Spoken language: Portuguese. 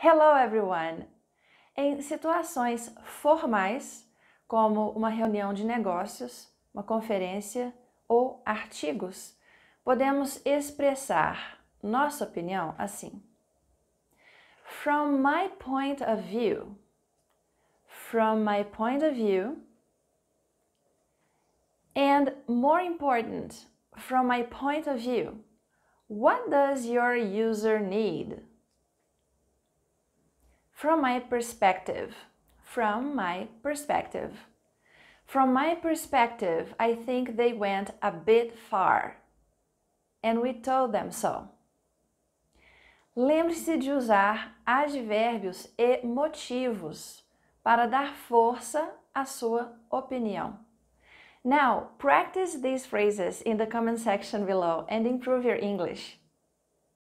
Hello everyone! Em situações formais, como uma reunião de negócios, uma conferência ou artigos, podemos expressar nossa opinião assim: From my point of view. From my point of view. And more important, from my point of view, what does your user need? From my perspective. From my perspective. From my perspective, I think they went a bit far. And we told them so. Lembre-se de usar advérbios e motivos para dar força à sua opinião. Now, practice these phrases in the comment section below and improve your English.